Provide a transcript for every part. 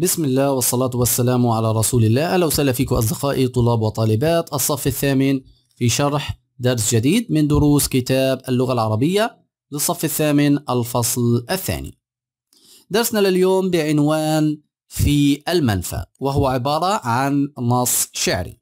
بسم الله والصلاة والسلام على رسول الله أهلا وسهلا فيكم أصدقائي طلاب وطالبات الصف الثامن في شرح درس جديد من دروس كتاب اللغة العربية للصف الثامن الفصل الثاني درسنا لليوم بعنوان في المنفى وهو عبارة عن نص شعري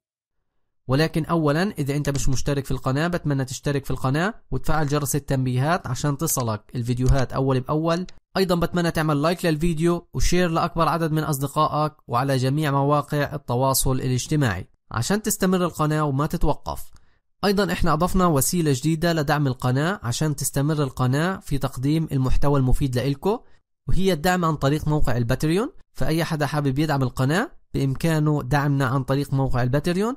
ولكن اولا اذا انت مش مشترك في القناة بتمنى تشترك في القناة وتفعل جرس التنبيهات عشان تصلك الفيديوهات اول باول ايضا بتمنى تعمل لايك للفيديو وشير لاكبر عدد من اصدقائك وعلى جميع مواقع التواصل الاجتماعي عشان تستمر القناة وما تتوقف ايضا احنا اضفنا وسيلة جديدة لدعم القناة عشان تستمر القناة في تقديم المحتوى المفيد لإلكو وهي الدعم عن طريق موقع الباتريون فاي حدا حابب يدعم القناة بامكانه دعمنا عن طريق موقع الباتريون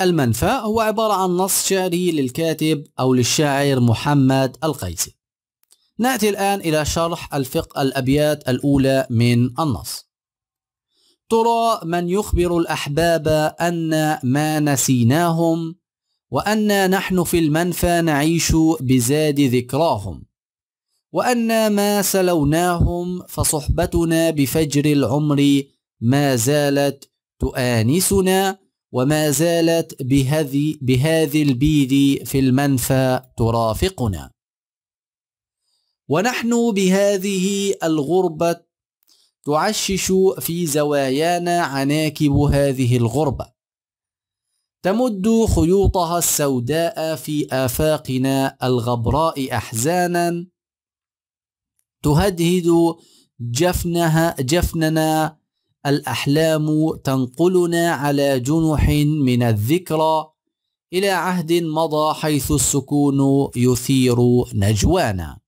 المنفى هو عبارة عن نص شعري للكاتب أو للشاعر محمد القيسي نأتي الآن إلى شرح الفقه الأبيات الأولى من النص ترى من يخبر الأحباب أن ما نسيناهم وأن نحن في المنفى نعيش بزاد ذكراهم وأن ما سلوناهم فصحبتنا بفجر العمر ما زالت تؤانسنا وما زالت بهذه بهذه البيد في المنفى ترافقنا ونحن بهذه الغربة تعشش في زوايانا عناكب هذه الغربة تمد خيوطها السوداء في آفاقنا الغبراء أحزانا تهدهد جفنها جفننا الأحلام تنقلنا على جنح من الذكرى إلى عهد مضى حيث السكون يثير نجوانا.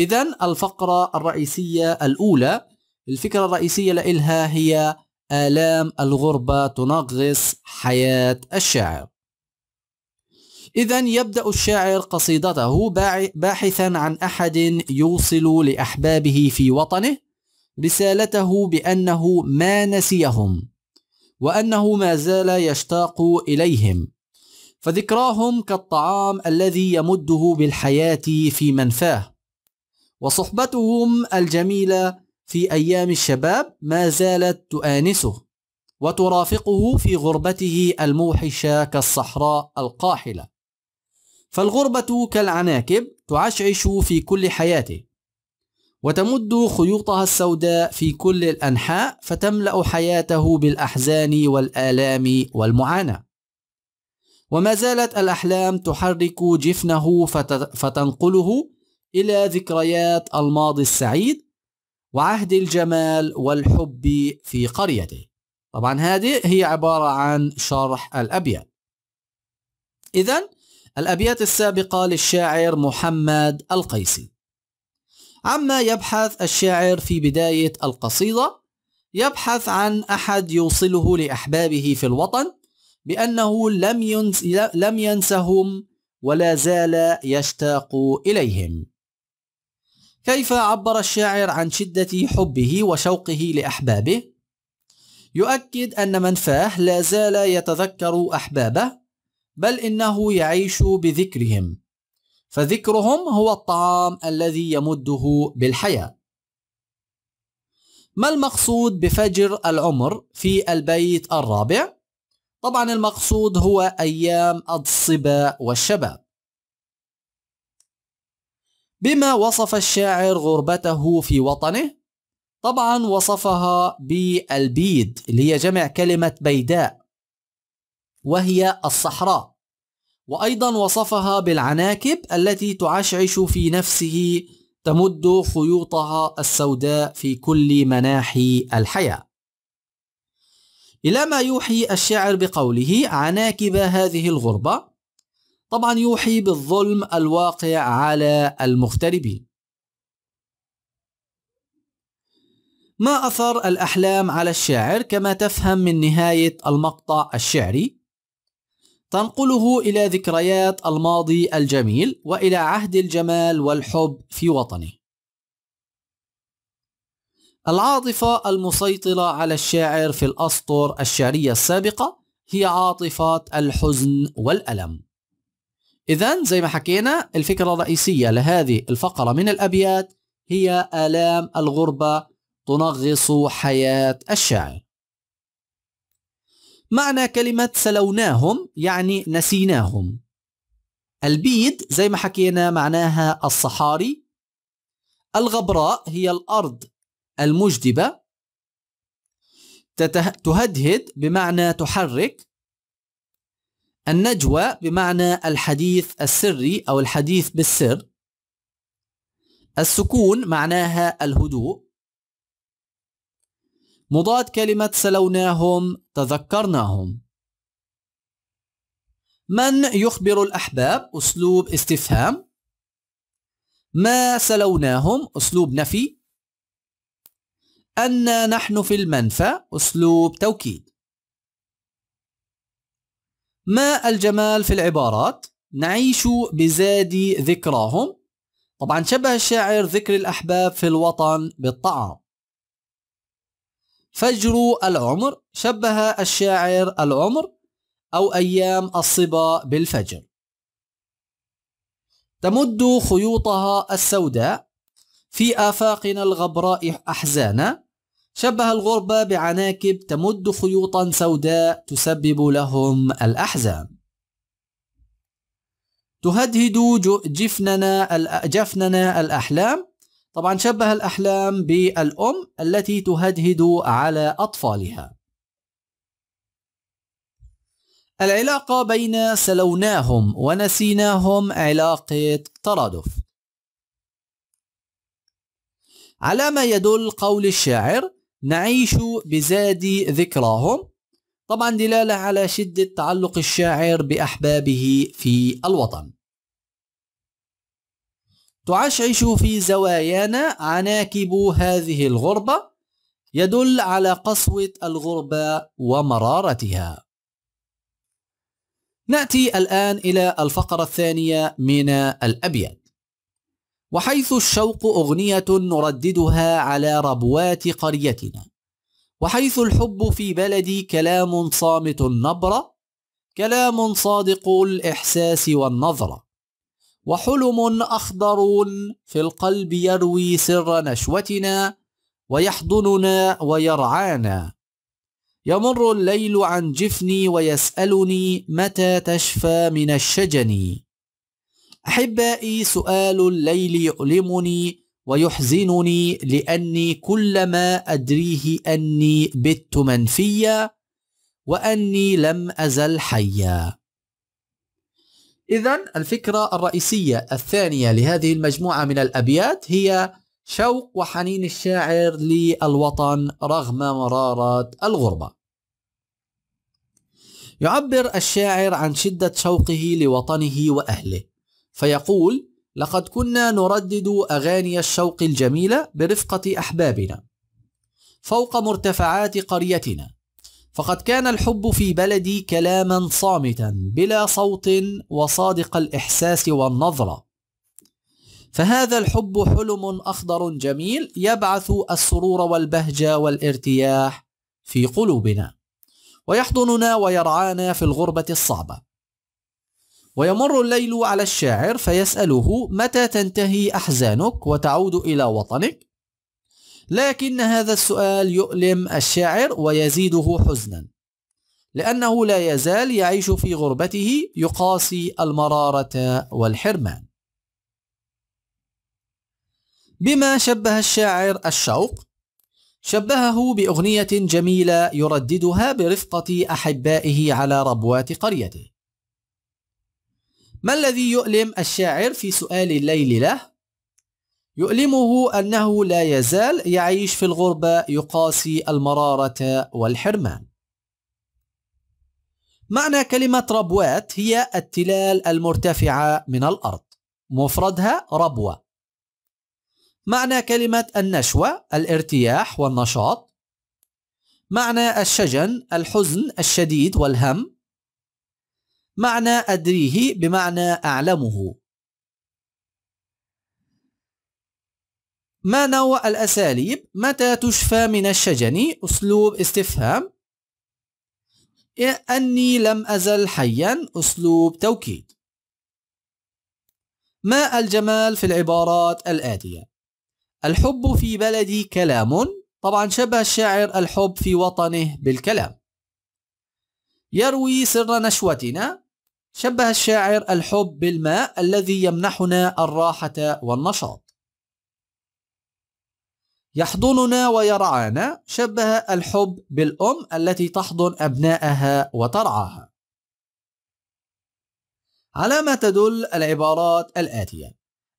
إذا الفقرة الرئيسية الأولى الفكرة الرئيسية لإلها هي آلام الغربة تنغص حياة الشاعر. إذا يبدأ الشاعر قصيدته باحثا عن أحد يوصل لأحبابه في وطنه رسالته بأنه ما نسيهم وأنه ما زال يشتاق إليهم فذكراهم كالطعام الذي يمده بالحياة في منفاه وصحبتهم الجميلة في أيام الشباب ما زالت تؤانسه وترافقه في غربته الموحشة كالصحراء القاحلة فالغربة كالعناكب تعشعش في كل حياته وتمد خيوطها السوداء في كل الأنحاء فتملأ حياته بالأحزان والآلام والمعاناة وما زالت الأحلام تحرك جفنه فتنقله إلى ذكريات الماضي السعيد وعهد الجمال والحب في قريته طبعا هذه هي عبارة عن شرح الأبيات إذا الأبيات السابقة للشاعر محمد القيسي عما يبحث الشاعر في بداية القصيدة يبحث عن أحد يوصله لأحبابه في الوطن بأنه لم, ينس لم ينسهم ولا زال يشتاق إليهم كيف عبر الشاعر عن شدة حبه وشوقه لأحبابه؟ يؤكد أن من فاه لا زال يتذكر أحبابه بل إنه يعيش بذكرهم فذكرهم هو الطعام الذي يمده بالحياة ما المقصود بفجر العمر في البيت الرابع؟ طبعا المقصود هو أيام الصبا والشباب بما وصف الشاعر غربته في وطنه طبعا وصفها بالبيد اللي هي جمع كلمة بيداء وهي الصحراء وأيضا وصفها بالعناكب التي تعشعش في نفسه تمد خيوطها السوداء في كل مناحي الحياة إلى ما يوحي الشاعر بقوله عناكب هذه الغربة طبعا يوحي بالظلم الواقع على المغتربين ما أثر الأحلام على الشاعر كما تفهم من نهاية المقطع الشعري تنقله إلى ذكريات الماضي الجميل وإلى عهد الجمال والحب في وطنه. العاطفة المسيطرة على الشاعر في الأسطر الشعرية السابقة هي عاطفة الحزن والألم. إذا زي ما حكينا الفكرة الرئيسية لهذه الفقرة من الأبيات هي آلام الغربة تنغص حياة الشاعر. معنى كلمة سلوناهم يعني نسيناهم البيد زي ما حكينا معناها الصحاري الغبراء هي الأرض المجدبة تهدهد بمعنى تحرك النجوى بمعنى الحديث السري أو الحديث بالسر السكون معناها الهدوء مضاد كلمة سلوناهم تذكرناهم من يخبر الأحباب أسلوب استفهام ما سلوناهم أسلوب نفي أن نحن في المنفى أسلوب توكيد ما الجمال في العبارات نعيش بزاد ذكراهم طبعا شبه الشاعر ذكر الأحباب في الوطن بالطعام فجر العمر شبه الشاعر العمر أو أيام الصبا بالفجر تمد خيوطها السوداء في آفاقنا الغبراء أحزانا شبه الغربة بعناكب تمد خيوطا سوداء تسبب لهم الأحزان تهدهد جفننا, الأحلام طبعا شبه الأحلام بالأم التي تهدهد على أطفالها العلاقة بين سلوناهم ونسيناهم علاقة ترادف على ما يدل قول الشاعر نعيش بزاد ذكراهم طبعا دلالة على شدة تعلق الشاعر بأحبابه في الوطن تعشعش في زوايانا عناكب هذه الغربة يدل على قسوة الغربة ومرارتها نأتي الآن إلى الفقرة الثانية من الأبيات وحيث الشوق أغنية نرددها على ربوات قريتنا وحيث الحب في بلدي كلام صامت النبرة كلام صادق الإحساس والنظرة وحلم أخضر في القلب يروي سر نشوتنا ويحضننا ويرعانا يمر الليل عن جفني ويسألني متى تشفى من الشجن أحبائي سؤال الليل يؤلمني ويحزنني لأني كل ما أدريه أني بت منفيا وأني لم أزل حيا إذا الفكرة الرئيسية الثانية لهذه المجموعة من الأبيات هي شوق وحنين الشاعر للوطن رغم مرارة الغربة. يعبر الشاعر عن شدة شوقه لوطنه وأهله، فيقول: لقد كنا نردد أغاني الشوق الجميلة برفقة أحبابنا فوق مرتفعات قريتنا، فقد كان الحب في بلدي كلاما صامتا بلا صوت وصادق الإحساس والنظرة فهذا الحب حلم أخضر جميل يبعث السرور والبهجة والارتياح في قلوبنا ويحضننا ويرعانا في الغربة الصعبة ويمر الليل على الشاعر فيسأله متى تنتهي أحزانك وتعود إلى وطنك لكن هذا السؤال يؤلم الشاعر ويزيده حزنا لأنه لا يزال يعيش في غربته يقاسي المرارة والحرمان بما شبه الشاعر الشوق شبهه بأغنية جميلة يرددها برفقة أحبائه على ربوات قريته ما الذي يؤلم الشاعر في سؤال الليل له؟ يؤلمه أنه لا يزال يعيش في الغربة يقاسي المرارة والحرمان معنى كلمة ربوات هي التلال المرتفعة من الأرض مفردها ربوة معنى كلمة النشوة الارتياح والنشاط معنى الشجن الحزن الشديد والهم معنى أدريه بمعنى أعلمه ما نوع الأساليب متى تشفى من الشجن أسلوب استفهام إيه، أني لم أزل حيا أسلوب توكيد ما الجمال في العبارات الآتية الحب في بلدي كلام طبعا شبه الشاعر الحب في وطنه بالكلام يروي سر نشوتنا شبه الشاعر الحب بالماء الذي يمنحنا الراحة والنشاط يحضننا ويرعانا شبه الحب بالأم التي تحضن أبنائها وترعاها. على ما تدل العبارات الآتية: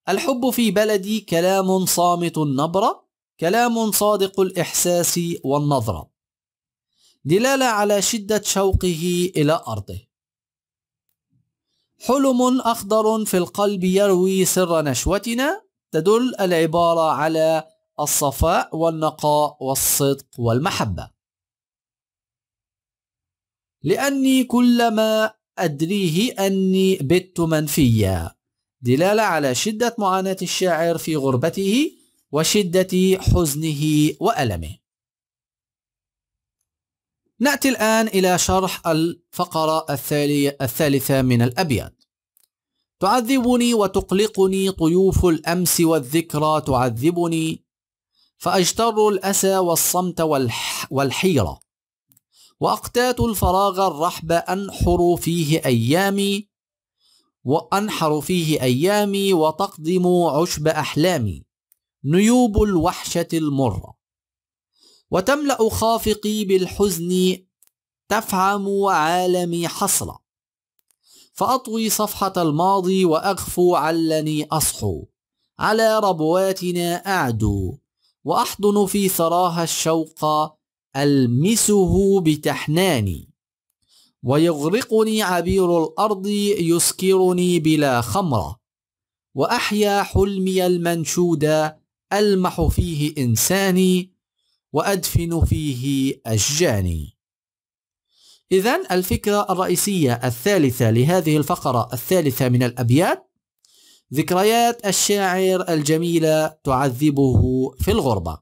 الحب في بلدي كلام صامت النبرة، كلام صادق الإحساس والنظرة. دلالة على شدة شوقه إلى أرضه. حلم أخضر في القلب يروي سر نشوتنا، تدل العبارة على الصفاء والنقاء والصدق والمحبة لأني كلما أدريه أني بت منفيا دلالة على شدة معاناة الشاعر في غربته وشدة حزنه وألمه نأتي الآن إلى شرح الفقرة الثالثة من الأبيات تعذبني وتقلقني طيوف الأمس والذكرى تعذبني فأجتر الأسى والصمت والح والحيرة وأقتات الفراغ الرحب أنحر فيه أيامي وأنحر فيه أيامي وتقدم عشب أحلامي نيوب الوحشة المرة وتملأ خافقي بالحزن تفعم عالمي حصرا فأطوي صفحة الماضي وأغفو علني أصحو على ربواتنا أعدو وأحضن في ثراها الشوق ألمسه بتحناني ويغرقني عبير الأرض يسكرني بلا خمرة وأحيا حلمي المنشود ألمح فيه إنساني وأدفن فيه أشجاني إذا الفكرة الرئيسية الثالثة لهذه الفقرة الثالثة من الأبيات ذكريات الشاعر الجميلة تعذبه في الغربة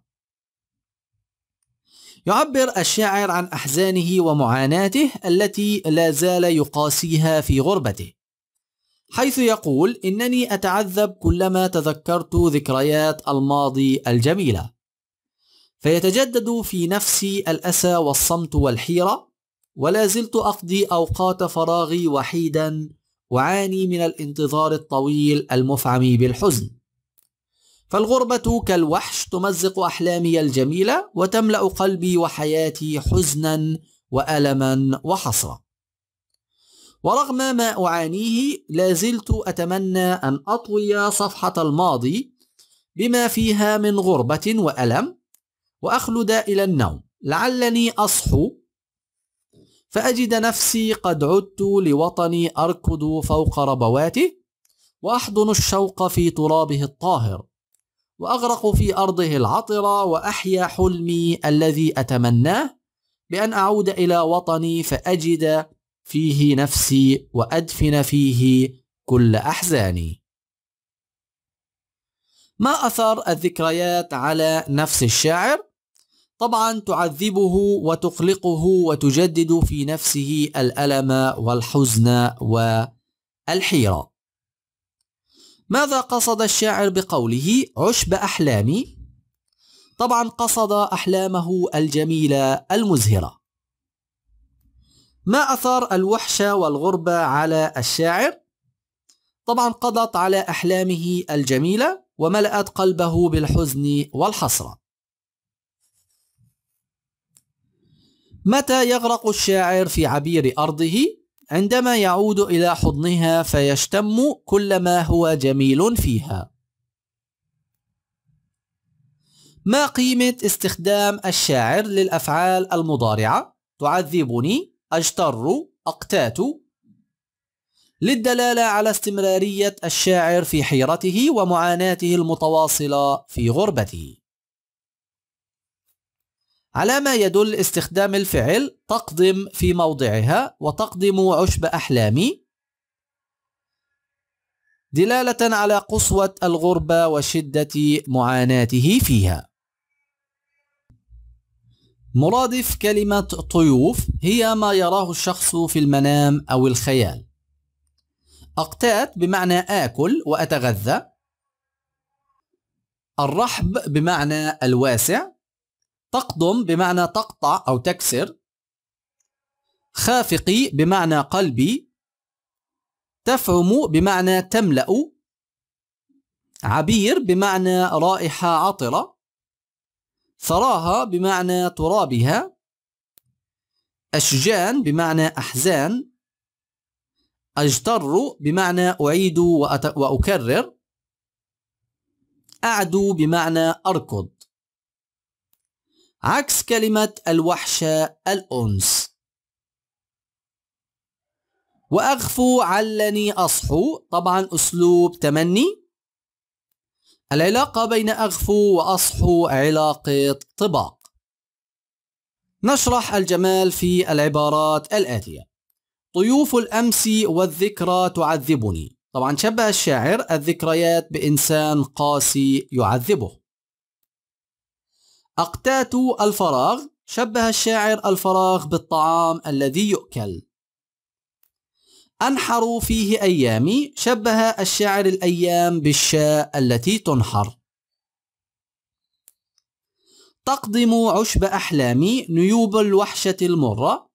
يعبر الشاعر عن أحزانه ومعاناته التي لا زال يقاسيها في غربته حيث يقول إنني أتعذب كلما تذكرت ذكريات الماضي الجميلة فيتجدد في نفسي الأسى والصمت والحيرة ولا زلت أقضي أوقات فراغي وحيدا وعاني من الانتظار الطويل المفعم بالحزن فالغربة كالوحش تمزق أحلامي الجميلة وتملأ قلبي وحياتي حزنا وألما وحسرة ورغم ما أعانيه لازلت أتمنى أن أطوي صفحة الماضي بما فيها من غربة وألم وأخلد إلى النوم لعلني أصحو فأجد نفسي قد عدت لوطني أركض فوق ربواته وأحضن الشوق في ترابه الطاهر وأغرق في أرضه العطرة وأحيا حلمي الذي أتمناه بأن أعود إلى وطني فأجد فيه نفسي وأدفن فيه كل أحزاني ما أثر الذكريات على نفس الشاعر؟ طبعا تعذبه وتقلقه وتجدد في نفسه الألم والحزن والحيرة ماذا قصد الشاعر بقوله عشب أحلامي؟ طبعا قصد أحلامه الجميلة المزهرة ما أثار الوحشة والغربة على الشاعر؟ طبعا قضت على أحلامه الجميلة وملأت قلبه بالحزن والحسرة متى يغرق الشاعر في عبير أرضه؟ عندما يعود إلى حضنها فيشتم كل ما هو جميل فيها. ما قيمة استخدام الشاعر للأفعال المضارعة؟ تعذبني، أجتر، أقتات للدلالة على استمرارية الشاعر في حيرته ومعاناته المتواصلة في غربته على ما يدل استخدام الفعل تقدم في موضعها وتقدم عشب أحلامي دلالة على قصوة الغربة وشدة معاناته فيها مرادف كلمة طيوف هي ما يراه الشخص في المنام أو الخيال أقتات بمعنى آكل وأتغذى الرحب بمعنى الواسع تقضم بمعنى تقطع أو تكسر خافقي بمعنى قلبي تفعم بمعنى تملأ عبير بمعنى رائحة عطرة ثراها بمعنى ترابها أشجان بمعنى أحزان أجتر بمعنى أعيد وأكرر أعدو بمعنى أركض عكس كلمة الوحشة الأنس وأغفو علني أصحو طبعا أسلوب تمني العلاقة بين أغفو وأصحو علاقة طباق نشرح الجمال في العبارات الآتية طيوف الأمس والذكرى تعذبني طبعا شبه الشاعر الذكريات بإنسان قاسي يعذبه أقتات الفراغ شبه الشاعر الفراغ بالطعام الذي يؤكل أنحر فيه أيامي شبه الشاعر الأيام بالشاء التي تنحر تقضم عشب أحلامي نيوب الوحشة المرة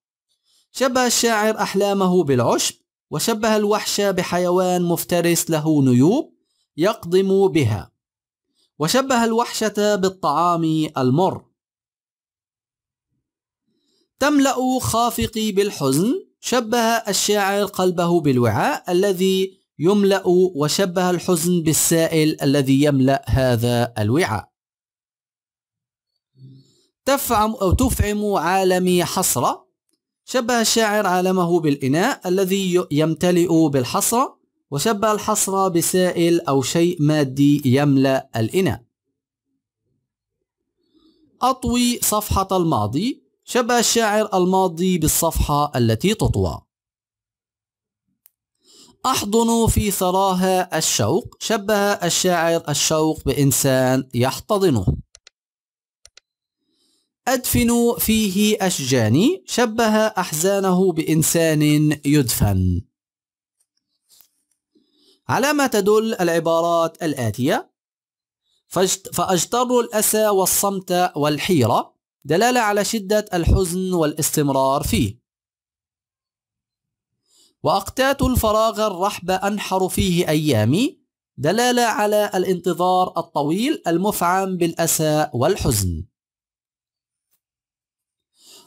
شبه الشاعر أحلامه بالعشب وشبه الوحشة بحيوان مفترس له نيوب يقضم بها وشبه الوحشة بالطعام المر تملأ خافقي بالحزن شبه الشاعر قلبه بالوعاء الذي يملأ وشبه الحزن بالسائل الذي يملأ هذا الوعاء تفعم أو تفعم عالمي حسرة شبه الشاعر عالمه بالإناء الذي يمتلئ بالحسرة وشبه الحصر بسائل أو شيء مادي يملأ الإناء أطوي صفحة الماضي شبه الشاعر الماضي بالصفحة التي تطوى أحضن في ثراها الشوق شبه الشاعر الشوق بإنسان يحتضنه أدفن فيه أشجاني شبه أحزانه بإنسان يدفن على ما تدل العبارات الآتية فأجتر الأسى والصمت والحيرة دلالة على شدة الحزن والاستمرار فيه وأقتات الفراغ الرحب أنحر فيه أيامي دلالة على الانتظار الطويل المفعم بالأسى والحزن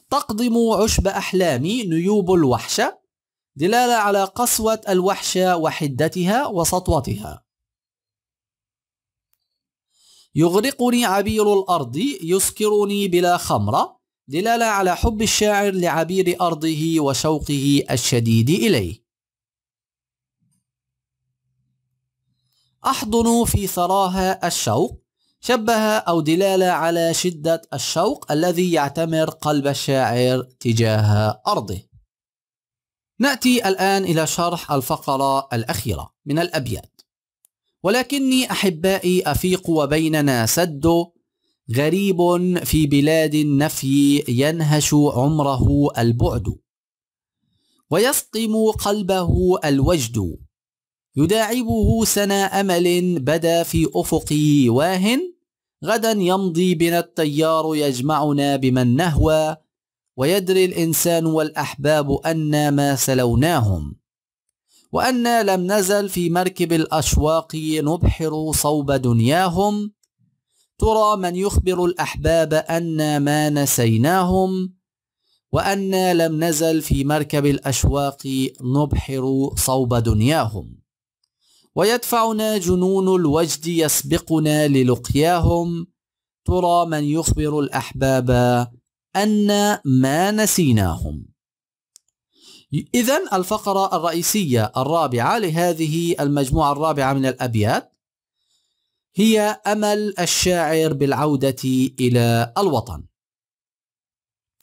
تقضم عشب أحلامي نيوب الوحشة دلالة على قسوة الوحشة وحدتها وسطوتها يغرقني عبير الأرض يسكرني بلا خمرة دلالة على حب الشاعر لعبير أرضه وشوقه الشديد إليه أحضن في ثراها الشوق شبه أو دلالة على شدة الشوق الذي يعتمر قلب الشاعر تجاه أرضه ناتي الان الى شرح الفقره الاخيره من الابيات ولكني احبائي افيق وبيننا سد غريب في بلاد النفي ينهش عمره البعد ويسقم قلبه الوجد يداعبه سنا امل بدا في افقي واه غدا يمضي بنا التيار يجمعنا بمن نهوى ويدري الإنسان والأحباب أنا ما سلوناهم وأنا لم نزل في مركب الأشواق نبحر صوب دنياهم ترى من يخبر الأحباب أنا ما نسيناهم وأنا لم نزل في مركب الأشواق نبحر صوب دنياهم ويدفعنا جنون الوجد يسبقنا للقياهم ترى من يخبر الأحباب أن ما نسيناهم إذا الفقرة الرئيسية الرابعة لهذه المجموعة الرابعة من الأبيات هي أمل الشاعر بالعودة إلى الوطن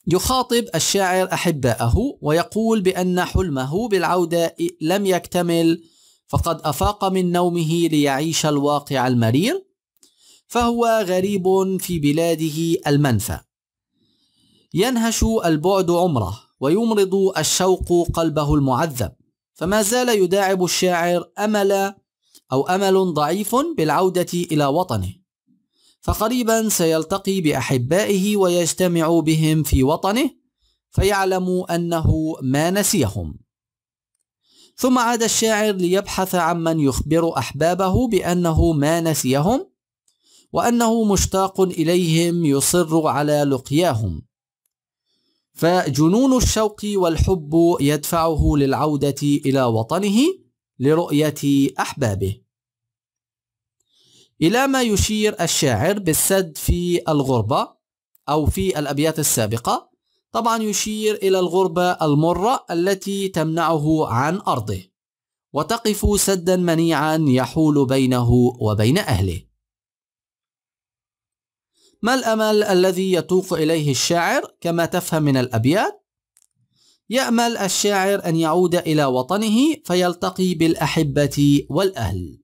يخاطب الشاعر أحباءه ويقول بأن حلمه بالعودة لم يكتمل فقد أفاق من نومه ليعيش الواقع المرير فهو غريب في بلاده المنفى ينهش البعد عمره ويمرض الشوق قلبه المعذب فما زال يداعب الشاعر أمل أو أمل ضعيف بالعودة إلى وطنه فقريبا سيلتقي بأحبائه ويجتمع بهم في وطنه فيعلم أنه ما نسيهم ثم عاد الشاعر ليبحث عمن يخبر أحبابه بأنه ما نسيهم وأنه مشتاق إليهم يصر على لقياهم فجنون الشوق والحب يدفعه للعودة إلى وطنه لرؤية أحبابه إلى ما يشير الشاعر بالسد في الغربة أو في الأبيات السابقة طبعا يشير إلى الغربة المرة التي تمنعه عن أرضه وتقف سدا منيعا يحول بينه وبين أهله ما الأمل الذي يتوق إليه الشاعر كما تفهم من الأبيات؟ يأمل الشاعر أن يعود إلى وطنه فيلتقي بالأحبة والأهل.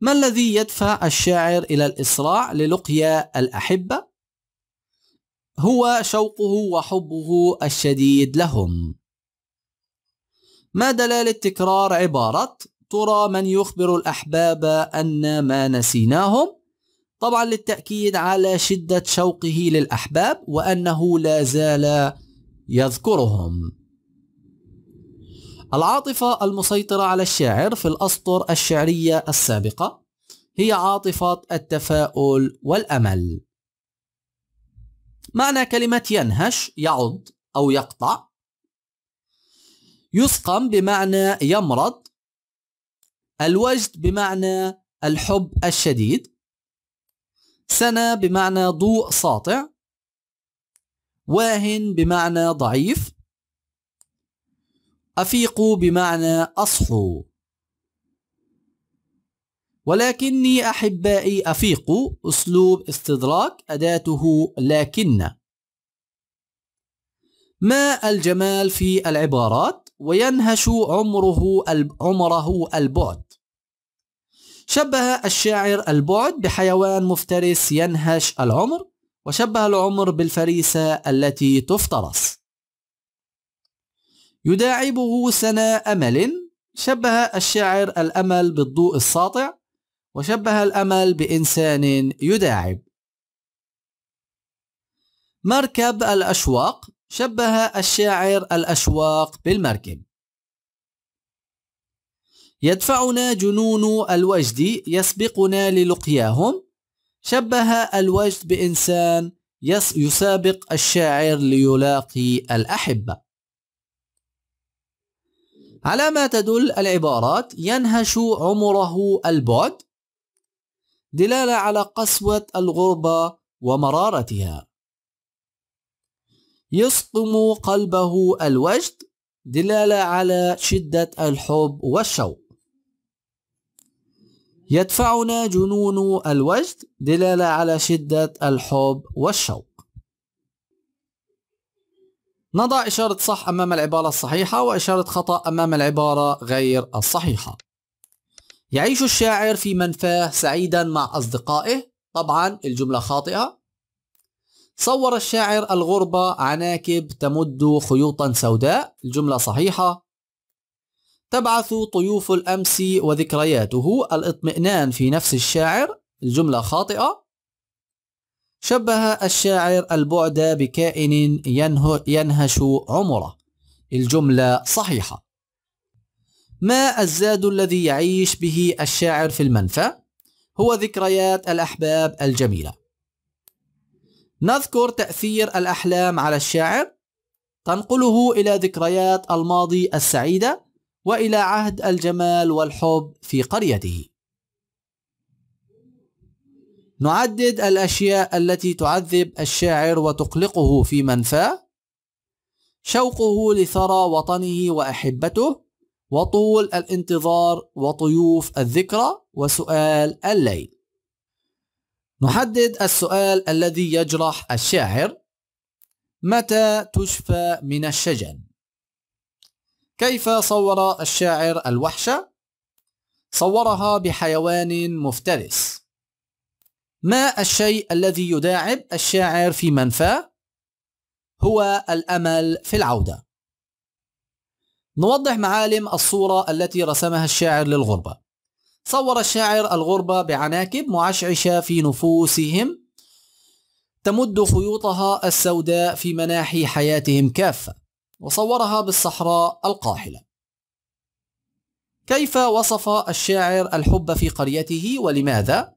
ما الذي يدفع الشاعر إلى الإسراع للقيا الأحبة؟ هو شوقه وحبه الشديد لهم. ما دلالة تكرار عبارة ترى من يخبر الأحباب أن ما نسيناهم طبعا للتأكيد على شدة شوقه للأحباب وأنه لا زال يذكرهم العاطفة المسيطرة على الشاعر في الأسطر الشعرية السابقة هي عاطفة التفاؤل والأمل معنى كلمة ينهش يعض أو يقطع يسقم بمعنى يمرض الوجد بمعنى الحب الشديد سنة بمعنى ضوء ساطع واهن بمعنى ضعيف أفيق بمعنى أصحو ولكني أحبائي أفيق أسلوب استدراك أداته لكن ما الجمال في العبارات وينهش عمره عمره البعد شبه الشاعر البعد بحيوان مفترس ينهش العمر وشبه العمر بالفريسة التي تفترس يداعبه سنا أمل شبه الشاعر الأمل بالضوء الساطع وشبه الأمل بإنسان يداعب مركب الأشواق شبه الشاعر الأشواق بالمركب يدفعنا جنون الوجد يسبقنا للقياهم شبه الوجد بإنسان يسابق الشاعر ليلاقي الأحبة على ما تدل العبارات ينهش عمره البعد دلالة على قسوة الغربة ومرارتها يسقم قلبه الوجد دلالة على شدة الحب والشوق يدفعنا جنون الوجد دلالة على شدة الحب والشوق نضع إشارة صح أمام العبارة الصحيحة وإشارة خطأ أمام العبارة غير الصحيحة يعيش الشاعر في منفاه سعيدا مع أصدقائه طبعا الجملة خاطئة صور الشاعر الغربة عناكب تمد خيوطا سوداء الجملة صحيحة تبعث طيوف الأمس وذكرياته الاطمئنان في نفس الشاعر الجملة خاطئة شبه الشاعر البعد بكائن ينهش عمره الجملة صحيحة ما الزاد الذي يعيش به الشاعر في المنفى؟ هو ذكريات الأحباب الجميلة نذكر تأثير الأحلام على الشاعر تنقله إلى ذكريات الماضي السعيدة والى عهد الجمال والحب في قريته نعدد الاشياء التي تعذب الشاعر وتقلقه في منفاه شوقه لثرى وطنه واحبته وطول الانتظار وطيوف الذكرى وسؤال الليل نحدد السؤال الذي يجرح الشاعر متى تشفى من الشجن كيف صور الشاعر الوحشة؟ صورها بحيوان مفترس ما الشيء الذي يداعب الشاعر في منفاه؟ هو الأمل في العودة نوضح معالم الصورة التي رسمها الشاعر للغربة صور الشاعر الغربة بعناكب معشعشة في نفوسهم تمد خيوطها السوداء في مناحي حياتهم كافة وصورها بالصحراء القاحلة كيف وصف الشاعر الحب في قريته ولماذا؟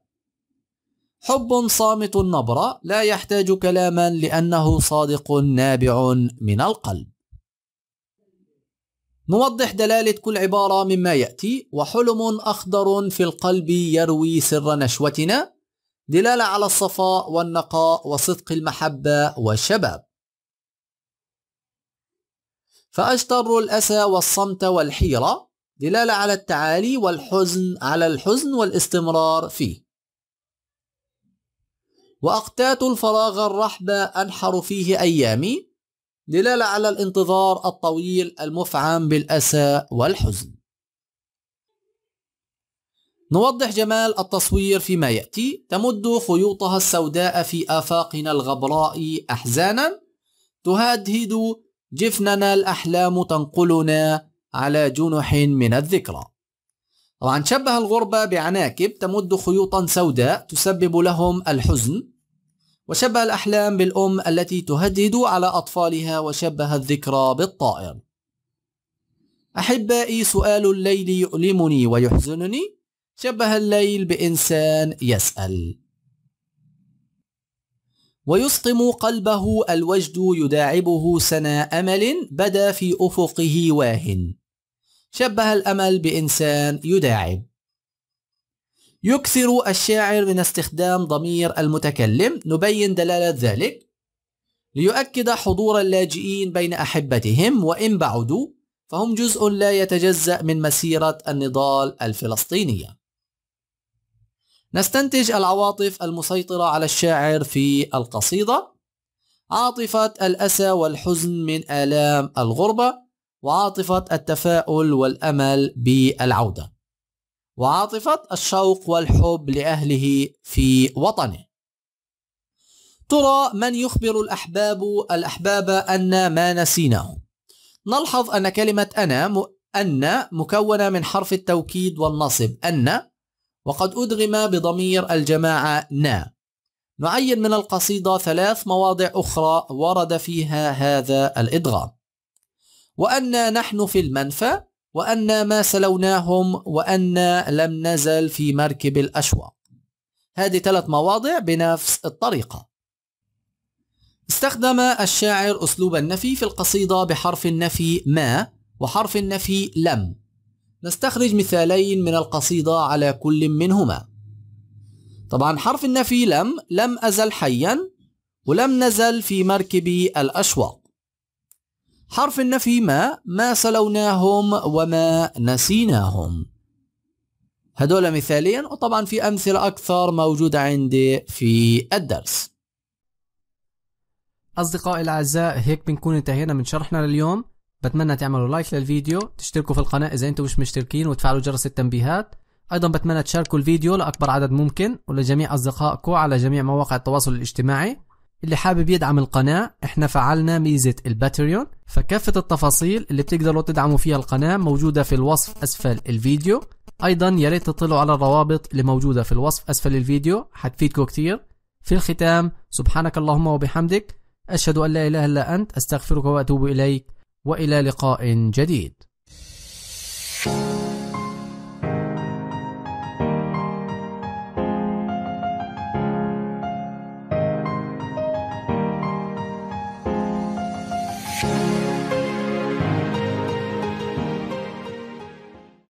حب صامت النبرة لا يحتاج كلاما لأنه صادق نابع من القلب نوضح دلالة كل عبارة مما يأتي وحلم أخضر في القلب يروي سر نشوتنا دلالة على الصفاء والنقاء وصدق المحبة والشباب فأشتر الأسى والصمت والحيرة دلالة على التعالي والحزن على الحزن والاستمرار فيه وأقتات الفراغ الرحب أنحر فيه أيامي دلالة على الانتظار الطويل المفعم بالأسى والحزن نوضح جمال التصوير فيما يأتي تمد خيوطها السوداء في آفاقنا الغبراء أحزانا تهدهد جفننا الأحلام تنقلنا على جنح من الذكرى طبعا شبه الغربة بعناكب تمد خيوطا سوداء تسبب لهم الحزن وشبه الأحلام بالأم التي تهدد على أطفالها وشبه الذكرى بالطائر أحبائي سؤال الليل يؤلمني ويحزنني شبه الليل بإنسان يسأل ويسقم قلبه الوجد يداعبه سنا أمل بدا في أفقه واهن شبه الأمل بإنسان يداعب يكثر الشاعر من استخدام ضمير المتكلم نبين دلالة ذلك ليؤكد حضور اللاجئين بين أحبتهم وإن بعدوا فهم جزء لا يتجزأ من مسيرة النضال الفلسطينية نستنتج العواطف المسيطرة على الشاعر في القصيدة عاطفة الأسى والحزن من آلام الغربة وعاطفة التفاؤل والأمل بالعودة وعاطفة الشوق والحب لأهله في وطنه ترى من يخبر الأحباب الأحباب أن ما نسيناه نلحظ أن كلمة أنا أن مكونة من حرف التوكيد والنصب أن وقد أدغم بضمير الجماعة نا نعين من القصيدة ثلاث مواضع أخرى ورد فيها هذا الإدغام وأنا نحن في المنفى وأنا ما سلوناهم وأنا لم نزل في مركب الأشواق هذه ثلاث مواضع بنفس الطريقة استخدم الشاعر أسلوب النفي في القصيدة بحرف النفي ما وحرف النفي لم نستخرج مثالين من القصيدة على كل منهما طبعا حرف النفي لم لم أزل حيا ولم نزل في مركب الأشواق حرف النفي ما ما سلوناهم وما نسيناهم هدول مثالين وطبعا في أمثلة أكثر موجودة عندي في الدرس أصدقائي الأعزاء هيك بنكون انتهينا من شرحنا لليوم بتمنى تعملوا لايك للفيديو تشتركوا في القناة إذا أنتم مش مشتركين وتفعلوا جرس التنبيهات أيضا بتمنى تشاركوا الفيديو لأكبر عدد ممكن ولجميع أصدقائكم على جميع مواقع التواصل الاجتماعي اللي حابب يدعم القناة احنا فعلنا ميزة الباتريون فكافة التفاصيل اللي بتقدروا تدعموا فيها القناة موجودة في الوصف أسفل الفيديو أيضا يا ريت تطلعوا على الروابط اللي موجودة في الوصف أسفل الفيديو حتفيدكم كتير في الختام سبحانك اللهم وبحمدك أشهد أن لا إله إلا أنت أستغفرك وأتوب إليك والى لقاء جديد